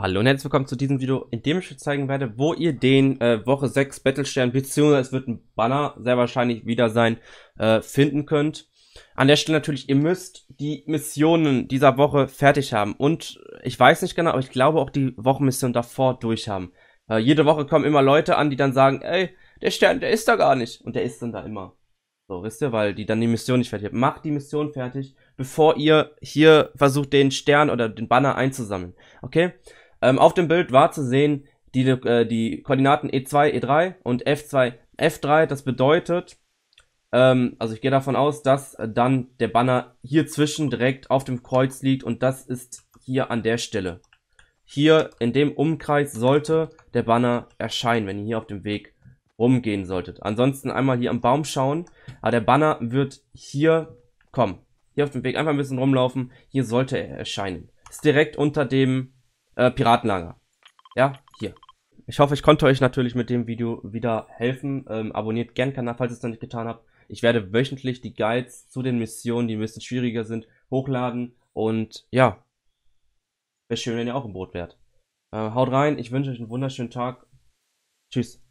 Hallo und herzlich willkommen zu diesem Video, in dem ich euch zeigen werde, wo ihr den äh, Woche 6 Battlestern, beziehungsweise es wird ein Banner sehr wahrscheinlich wieder sein, äh, finden könnt. An der Stelle natürlich, ihr müsst die Missionen dieser Woche fertig haben und ich weiß nicht genau, aber ich glaube auch die Wochenmission davor durch haben. Äh, jede Woche kommen immer Leute an, die dann sagen, ey, der Stern, der ist da gar nicht und der ist dann da immer. So, wisst ihr, weil die dann die Mission nicht fertig haben. Macht die Mission fertig, bevor ihr hier versucht, den Stern oder den Banner einzusammeln. Okay? Ähm, auf dem Bild war zu sehen die, äh, die Koordinaten E2, E3 und F2, F3. Das bedeutet, ähm, also ich gehe davon aus, dass dann der Banner hier zwischen direkt auf dem Kreuz liegt und das ist hier an der Stelle. Hier in dem Umkreis sollte der Banner erscheinen, wenn ihr hier auf dem Weg rumgehen solltet. Ansonsten einmal hier am Baum schauen. Aber der Banner wird hier kommen. Hier auf dem Weg einfach ein bisschen rumlaufen. Hier sollte er erscheinen. Ist direkt unter dem äh, Piratenlager. Ja, hier. Ich hoffe, ich konnte euch natürlich mit dem Video wieder helfen. Ähm, abonniert gern Kanal, falls ihr es noch nicht getan habt. Ich werde wöchentlich die Guides zu den Missionen, die ein bisschen schwieriger sind, hochladen. Und ja, wäre schön, wenn ihr auch im Boot wärt. Äh, haut rein, ich wünsche euch einen wunderschönen Tag. Tschüss.